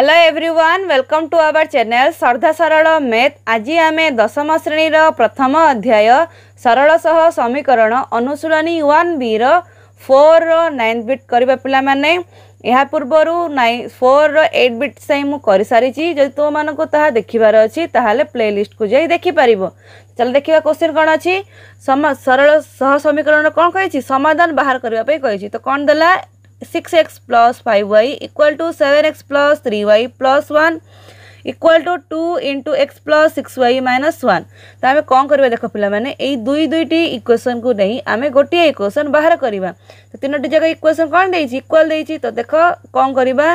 hello everyone welcome to our channel Shraddha Saral math आज आम दशम श्रेणी प्रथम अध्याय सरल सह समीकरण अनुशूलनी वन बी रोर राइन बिट करने पाने पूर्व नाइ फोर रट बिट से मुझे सारी जब तो मानक देखार अच्छी तेल प्ले लिस्ट कुछ देखिपार चल देखा क्वेश्चन कौन अच्छी सरल सह समीकरण कौन कही समाधान बाहर करने तो कौन देला six x plus five y equal to seven x plus three y plus one equal to two into x plus six y minus one तो आम कौन करवा देख पाने दुई दुईट इक्वेसन को नहीं आम गोटे इक्वेसन बाहर करवा तो तीनो जगह इक्वेसन कौन दे इक्वाल दे तो देख कौन करवा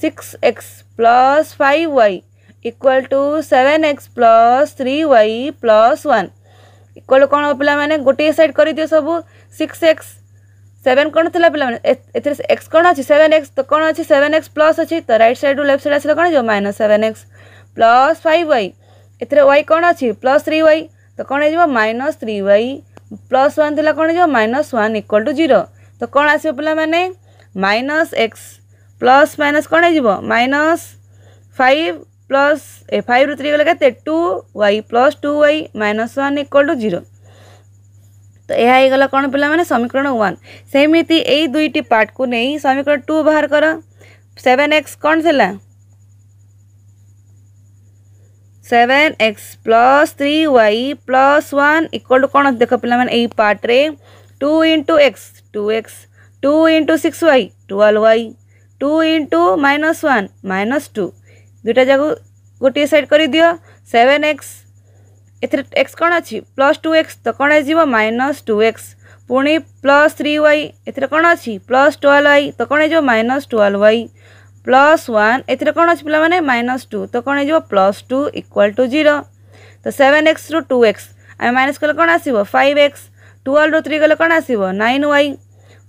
six x plus five y equal to seven x plus three y plus one equal कौन पे गोटे सैड कर दिए सब सिक्स एक्स সেভেন কোণ লা পিলামানে এতে এক্স কোণ অছি সেভেন এক্স তো কোণ অছি সেভেন এক্স প্লস অছি তো রাইট সাইড লেফট সাইড আসলে কোণ যাব minus seven x plus five y এতে ওয়াই কোণ অছি প্লস থ্রি ওয়াই তো কোণ হয়ে যাব minus three y plus one লা কোণ যাব minus one equal to zero তো কোণ আসবে পিলামানে মাইনস এক্স প্লস মাইনস কোণ হয়ে যাব মাইনস ফাইভ प्लस ए फाइव रु थ्री गले के two y plus two y minus one equal to zero ତ कौन पे मैंने समीकरण वन सेमती यही दुईट पार्ट को नहीं समीकरण टू बाहर कर सेवेन एक्स कौन ଥିଲା seven x plus three y plus one equal to कौन देख पे यही पार्ट्रे two into x two x two into six y twelve y two into minus one minus two दुईटा जाक गोटे सैड कर दि सेवेन एक्स ଏଥିରେ ଏକ୍ସ କ'ଣ ଅଛି ପ୍ଲସ୍ ଟୁ ଏକ୍ସ ତ କ'ଣ ହେଇଯିବ ମାଇନସ୍ ଟୁ ଏକ୍ସ ପୁଣି ପ୍ଲସ୍ ଥ୍ରୀ ୱାଇ ଏଥିରେ କ'ଣ ଅଛି ପ୍ଲସ୍ ଟୁଏଲ୍ଭ ୱାଇ ତ କ'ଣ ହେଇଯିବ minus twelve y plus one ଏଥିରେ କ'ଣ ଅଛି ପିଲାମାନେ ମାଇନସ୍ ଟୁ ତ କ'ଣ ହେଇଯିବ plus two equal to zero ତ ସେଭେନ୍ ଏକ୍ସରୁ ଟୁ ଏକ୍ସ ଆମେ ମାଇନସ୍ କଲେ କ'ଣ ଆସିବ ଫାଇଭ୍ ଏକ୍ସ ଟୁଏଲ୍ଭରୁ ଥ୍ରୀ ଗଲେ କ'ଣ ଆସିବ ନାଇନ୍ ୱାଇ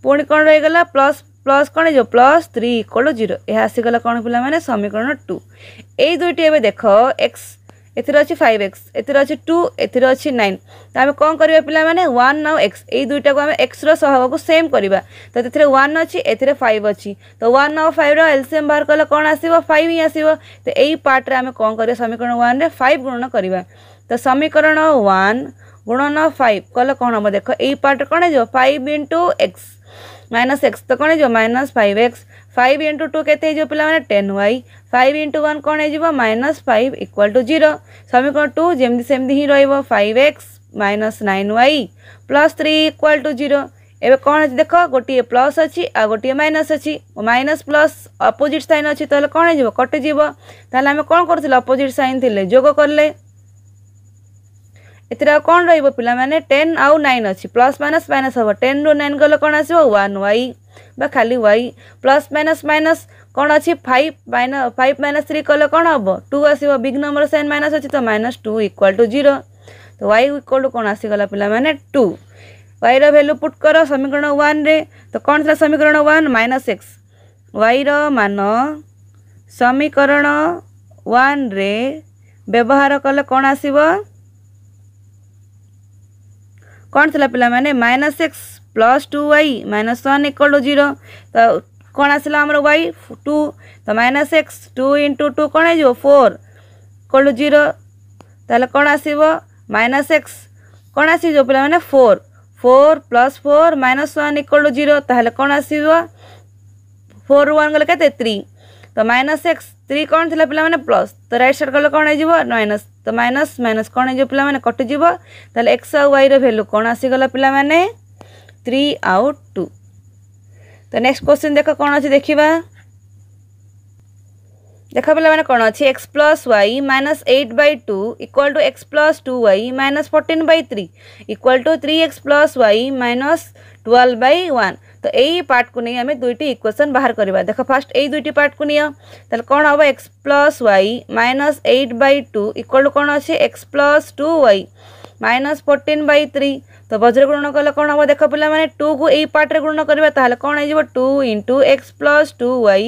ପୁଣି କ'ଣ ରହିଗଲା ପ୍ଲସ୍ ପ୍ଲସ୍ କ'ଣ ହେଇଯିବ plus three equal to zero ଏହା ଆସିଗଲା କ'ଣ ପିଲାମାନେ ସମୀକରଣ ଟୁ ଏଇ ଦୁଇଟି ଏବେ ଦେଖ ଏକ୍ସ ଏଥିରେ ଅଛି ଫାଇଭ୍ ଏକ୍ସ ଏଥିରେ ଅଛି ଟୁ ଏଥିରେ ଅଛି ନାଇନ୍ ତ ଆମେ କ'ଣ କରିବା ପିଲାମାନେ ୱାନ୍ ଆଉ ଏକ୍ସ ଏଇ ଦୁଇଟାକୁ ଆମେ ଏକ୍ସର ସହଗକୁ ସେମ୍ କରିବା ତ ସେଥିରେ ୱାନ୍ ଅଛି ଏଥିରେ ଫାଇଭ୍ ଅଛି ତ ୱାନ୍ ଆଉ ଫାଇଭ୍ର ଏଲ୍ସିଏମ୍ ବାହାର କଲେ କ'ଣ ଆସିବ ଫାଇଭ୍ ହିଁ ଆସିବ ତ ଏଇ ପାର୍ଟରେ ଆମେ କ'ଣ କରିବା ସମୀକରଣ ୱାନ୍ରେ ଫାଇଭ୍ ଗୁଣନ କରିବା ତ ସମୀକରଣ ୱାନ୍ ଗୁଣନ ଫାଇଭ୍ କଲେ କ'ଣ ହେବ ଦେଖ ଏଇ ପାର୍ଟରେ କ'ଣ ହେଇଯିବ five into x minus x ତ କ'ଣ ହେଇଯିବ minus five x five into two के पाने ten y five into one कौन हो minus five equal to zero समीकरण टू जमी सेमती हिं रव x minus nine y plus three equal to zero এবার কোণ আছে দেখ গোটিয়ে প্লস অছি আর গোটিয়ে মাইনাস অছি মাইনাস প্লস অপোজিট সাইন অছি তাহলে কোণ হয়ে কটিযোগ তাহলে আমি কোণ করুলে অপোজিট সাইন লে যোগ কলে এতে আর কোণ রহব পিলা মানে টেন আউ নাইন অছি প্লস মাইনাস মাইনাস হব টেন রু নাইন গলে কোণ আসব ওয়ান ওয়াই ବା ଖାଲି ୱାଇ ପ୍ଲସ୍ ମାଇନସ୍ ମାଇନସ୍ କ'ଣ ଅଛି ଫାଇଭ୍ ମାଇନ ଫାଇଭ୍ ମାଇନସ୍ ଥ୍ରୀ କଲେ କ'ଣ ହେବ ଟୁ ଆସିବ ବିଗ୍ ନମ୍ବର ସାଇନ୍ ମାଇନସ୍ ଅଛି ତ minus two equal to zero ତ ୱାଇ ଇକ୍ୱାଲ୍ ଟୁ କ'ଣ ଆସିଗଲା ପିଲାମାନେ ଟୁ ୱାଇର ଭ୍ୟାଲୁ ପୁଟ୍ କର ସମୀକରଣ ୱାନ୍ରେ ତ କ'ଣ ଥିଲା ସମୀକରଣ ୱାନ୍ ମାଇନସ୍ ଏକ୍ସ ୱାଇର ମାନ ସମୀକରଣ ୱାନ୍ରେ ବ୍ୟବହାର କଲେ କ'ଣ ଆସିବ କ'ଣ ଥିଲା ପିଲାମାନେ minus x plus two y minus one equal to zero तो कौन आसला आमर वाई टू तो minus x two into two कौन हो फोर इक्वल टू जीरो कौन आस माइनस एक्स कौन आस पे four four plus four minus one equal to zero कौन आस फोर वन गले के थ्री तो माइनस एक्स थ्री कौन थी पे प्लस तो रईट सैड गल कौन हो माइनस तो माइनस माइनस कौन हो पे कटिज एक्स आउ वाई रैल्यू कौन आसीगला पे थ्री आउ टू तो नेक्स्ट क्वेश्चन देख कौन अच्छे देखा देख पे मैंने कौन अच्छी x plus y minus eight by two equal to x plus two y minus fourteen by three equal to three x plus y minus twelve by one तो यही पार्ट को नहीं आम दुईट इक्वेसन बाहर करवा देख फास्ट यही दुईट पार्ट को नहीं तो कौन हम x plus y minus eight by two equal to कौन अच्छे x plus two y minus fourteen by three तो बज्र वज्रगुण कले कौन हम देख पे टू को यही पार्ट्रे गुण करवा कौन हो two into x plus two y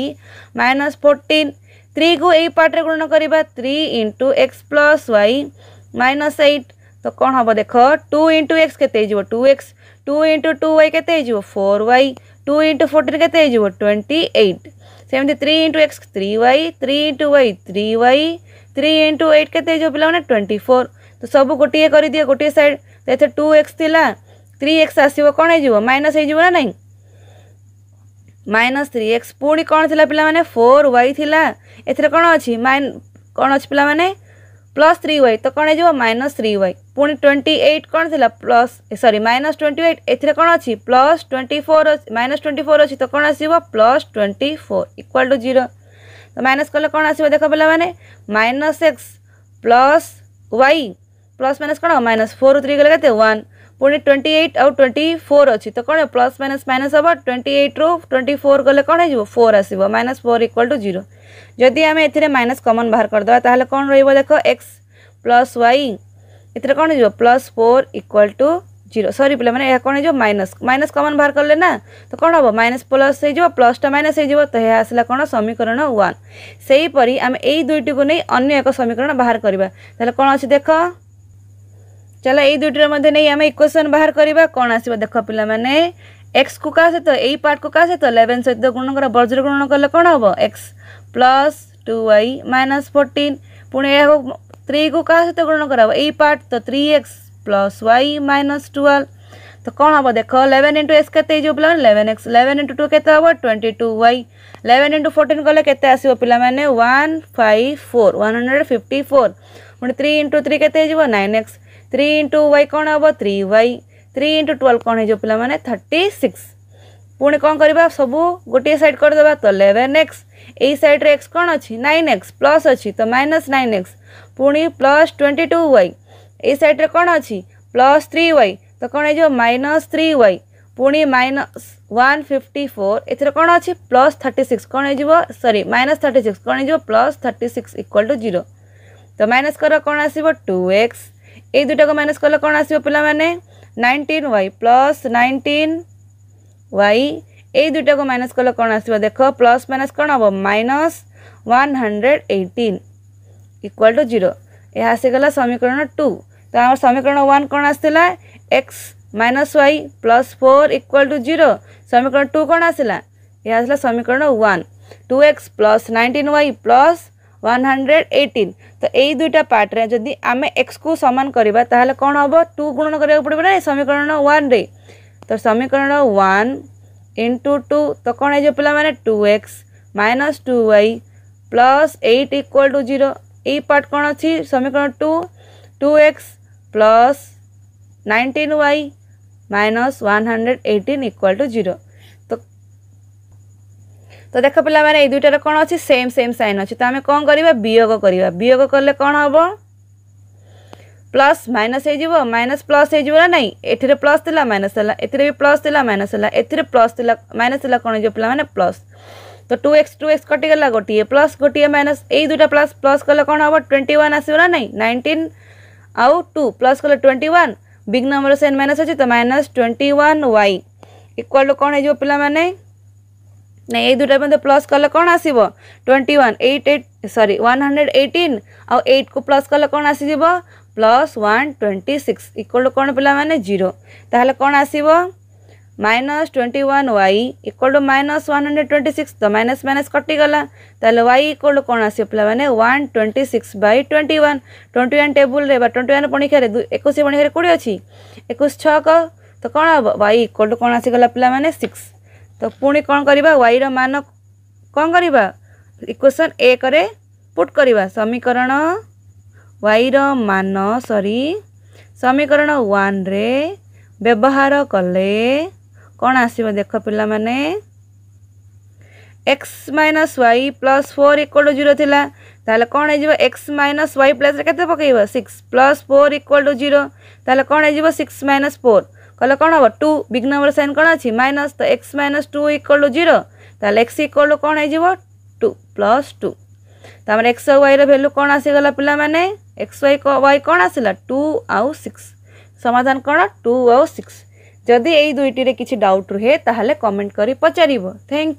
minus fourteen three को यही पार्ट्रे गुण करवा three into x plus y minus eight तो कौन हम देख टू इंटु एक्स के two x two into two y के four y two into fourteen के ट्वेंटी एट सेमती three into x three y three into y three y three into eight के पे ट्वेंटी फोर तो सब गोटे कर दिए गोटे सैड ଟୁ ଏକ୍ସ ଥିଲା ଥ୍ରୀ ଏକ୍ସ ଆସିବ କଣ ହେଇଯିବ ମାଇନସ୍ ହେଇଯିବ ନା हो ମାଇନସ୍ ଥ୍ରୀ ଏକ୍ସ ପୁଣି କଣ ଥିଲା ପିଲାମାନେ ଫୋର୍ ୱାଇ ଥିଲା ଏଥିରେ କଣ ଅଛି अच्छी କଣ ଅଛି ପିଲାମାନେ ପ୍ଲସ୍ ଥ୍ରୀ ୱାଇ ତ କଣ ହେଇଯିବ ମାଇନସ୍ ଥ୍ରୀ ୱାଇ ପୁଣି ଟ୍ୱେଣ୍ଟି ଏଇଟ୍ କଣ ଥିଲା plus sorry minus twenty eight ଏଥିରେ କଣ ଅଛି ପ୍ଲସ୍ ଟ୍ୱେଣ୍ଟି ଫୋର୍ ଅଛି ମାଇନସ୍ ଟ୍ୱେଣ୍ଟି ଫୋର୍ ଅଛି ତ କଣ ଆସିବ plus twenty four equal to zero ତ ମାଇନସ୍ କଲେ କଣ ଆସିବ ଦେଖ ପିଲାମାନେ minus x plus y plus minus कौन माइनस फोर थ्री गले के वन पुणी ट्वेंटी एट आउ ट्वेंटी फोर अच्छी तो कौन प्लस माइनस माइनस हम ट्वेंटी रू ट्वेंटी फोर गले कौन हो फोर आस minus four equal to zero जदि आम ए माइनस कमन बाहर करदे ताहले कौन देख एक्स प्लस वाई एथेर कौन हो plus four equal to zero sorry पे मैंने यह कौन हो माइनस माइनस कमन बाहर कले ना तो कौन हम माइनस प्लस हो प्लसटा माइनस हो तो यह आसला कौन समीकरण वन से आम यही दुईटी को नहीं अन्न एक समीकरण बाहर करवा कौन अच्छी देख चल ये दुईटर मध्य नहीं आम इक्वेसन बाहर करवा कौन आस देख एक्स को क्या सहित यही पार्ट को क्या सहित इलेवेन सहित गुण कर बर्ज्र गुणन कले कौन हम x plus two y minus fourteen पुणी यह थ्री को कह सहित गुण कर पार्ट तो three x plus y minus तो कौन हम देख इलेवेन इंटू एक्स के पाला eleven x eleven into two के twenty two y eleven into fourteen कले के आस पाला वाइव four one hundred fifty four पुणी थ्री इंटु थ्री के nine x three into y କ'ଣ ହେବ three y three into twelve କ'ଣ ହେଇଯିବ ପିଲାମାନେ ଥାର୍ଟି ସିକ୍ସ ପୁଣି କ'ଣ କରିବା ସବୁ ଗୋଟିଏ ସାଇଡ଼୍ କରିଦେବା ତ ଲେଭେନ୍ ଏକ୍ସ ଏଇ ସାଇଡ଼୍ରେ ଏକ୍ସ କ'ଣ ଅଛି ନାଇନ୍ ଏକ୍ସ ପ୍ଲସ୍ ଅଛି ତ ମାଇନସ୍ ନାଇନ୍ ଏକ୍ସ ପୁଣି ପ୍ଲସ୍ ଟ୍ୱେଣ୍ଟି ଟୁ ୱାଇ ଏଇ ସାଇଡ଼୍ରେ କ'ଣ ଅଛି ପ୍ଲସ୍ ଥ୍ରୀ ୱାଇ ତ କ'ଣ ହେଇଯିବ ମାଇନସ୍ ଥ୍ରୀ ୱାଇ ପୁଣି ମାଇନସ୍ ୱାନ୍ ଫିଫ୍ଟି ଫୋର୍ ଏଥିରେ କ'ଣ ଅଛି ପ୍ଲସ୍ ଥାର୍ଟି ସିକ୍ସ କ'ଣ ହେଇଯିବ ସରି ମାଇନସ୍ ଥାର୍ଟି ସିକ୍ସ କ'ଣ ହେଇଯିବ plus thirty six equal to zero ତ ମାଇନସ୍ କର କ'ଣ ଆସିବ ଟୁ ଏକ୍ସ এই দুইটাকে মাইনাস কলে କ'ଣ ଆସିବ ପିଲାମାନେ nineteen y plus nineteen y এই দুইটাকে মাইনাস কলে କ'ଣ ଆସିବ ଦେଖ ପ୍ଲସ୍ ମାଇନସ୍ କ'ଣ ହେବ minus one hundred eighteen equal to zero ଏହା ଆସିଗଲା ସମୀକରଣ ଟୁ ତ ଆମର ସମୀକରଣ ୱାନ୍ କ'ଣ ଆସିଥିଲା x minus y plus four equal to zero ସମୀକରଣ ଟୁ କ'ଣ ଆସିଲା ଏହା ଆସିଲା ସମୀକରଣ one two x plus nineteen y plus one hundred eighteen তো এই দুইটা পার্টরে যদি আমি এক্সকু সমান করা তাহলে কম হব টু গুণন করা পড়বে না এই সমীকরণ ওয়ানরে তো সমীকরণ ওয়ান ইন্টু টু তো কম হয়ে যাব পিলা মানে two x minus two y plus eight equal to zero এই পার্ট কম অছি সমীকরণ two two x plus nineteen y minus one hundred eighteen equal to zero तो देख पे मैंने ये दुईटार कौन अच्छी सेम सेम सैन अच्छी तो आम कौन करयोग वियोग कले कौन हम प्लस माइनस हो माइनस प्लस हो ना ये प्लस थी माइनस है ए प्लस थी माइनस है ए प्लस थी माइनस थी कौन हो पाने प्लस तो टू एक्स टू एक्स कटिगला गोटे प्लस गोटे माइनस ये दुटा प्लस प्लस कले कौन हम ट्वेंटी वन आसो ना नहीं नाइंटीन आउ टू प्लस कले twenty one big number sign minus अच्छे तो minus twenty one y equal to कौन हो पाने ନାଇଁ ଏଇ ଦୁଇଟା ମଧ୍ୟ ପ୍ଲସ୍ କଲେ କ'ଣ ଆସିବ twenty one eight eight sorry one hundred eighteen ଆଉ ଏଇଟ୍କୁ ପ୍ଲସ୍ କଲେ କ'ଣ ଆସିଯିବ plus one twenty six equal କ'ଣ ପିଲାମାନେ ଜିରୋ ତାହେଲେ କ'ଣ ଆସିବ minus twenty one y equal to minus one hundred twenty six ତ ମାଇନସ୍ ମାଇନସ୍ କଟିଗଲା ତାହେଲେ ୱାଇ ଇକ୍ୱାଲ୍ କ'ଣ ଆସିବ ପିଲାମାନେ one twenty six by twenty one twenty one ଟେବୁଲ୍ରେ ବା ଟ୍ୱେଣ୍ଟି ୱାନ୍ ପଣିକ୍ଷାରେ ଏକୋଇଶ ପଣିକ୍ଷାରେ କୋଡ଼ିଏ ଅଛି ଏକୋଇଶ ଛଅକ ତ କ'ଣ ହେବ ୱାଇ ଇକ୍ୱାଲ୍ ଟୁ କ'ଣ ଆସିଗଲା ପିଲାମାନେ ସିକ୍ସ ତ ପୁଣି କ'ଣ କରିବା ୱାଇର ମାନ କ'ଣ କରିବା ଇକ୍ୱେସନ୍ ଏକରେ ପୁଟ୍ କରିବା ସମୀକରଣ ୱାଇର ମାନ ସରି ସମୀକରଣ ୱାନରେ ବ୍ୟବହାର କଲେ କ'ଣ ଆସିବ ଦେଖ ପିଲାମାନେ x minus y plus four equal to zero ଥିଲା ତାହେଲେ କ'ଣ ହେଇଯିବ ଏକ୍ସ ମାଇନସ୍ ୱାଇ ପ୍ଲସ୍ରେ କେତେ ପକାଇବ six plus four equal to zero ତାହେଲେ କ'ଣ ହେଇଯିବ ସିକ୍ସ ମାଇନସ୍ ଫୋର୍ କହିଲେ କ'ଣ ହେବ ଟୁ ବିଗ୍ ନମ୍ବର ସାଇନ୍ କ'ଣ ଅଛି ମାଇନସ୍ ତ x minus two equal to zero ତାହେଲେ ଏକ୍ସ ଇକ୍ୱାଲ୍ ଟୁ କ'ଣ ହେଇଯିବ ଟୁ ପ୍ଲସ୍ ଟୁ ତାପରେ ଏକ୍ସ ଆଉ ୱାଇର ଭ୍ୟାଲ୍ୟୁ କ'ଣ ଆସିଗଲା ପିଲାମାନେ ଏକ୍ସ ୱାଇ ୱାଇ କ'ଣ ଆସିଲା ଟୁ ଆଉ ସିକ୍ସ ସମାଧାନ କ'ଣ ଟୁ ଆଉ ସିକ୍ସ ଯଦି ଏଇ ଦୁଇଟିରେ କିଛି ଡାଉଟ୍ ରୁହେ ତାହେଲେ କମେଣ୍ଟ କରି ପଚାରିବ ଥ୍ୟାଙ୍କ ୟୁ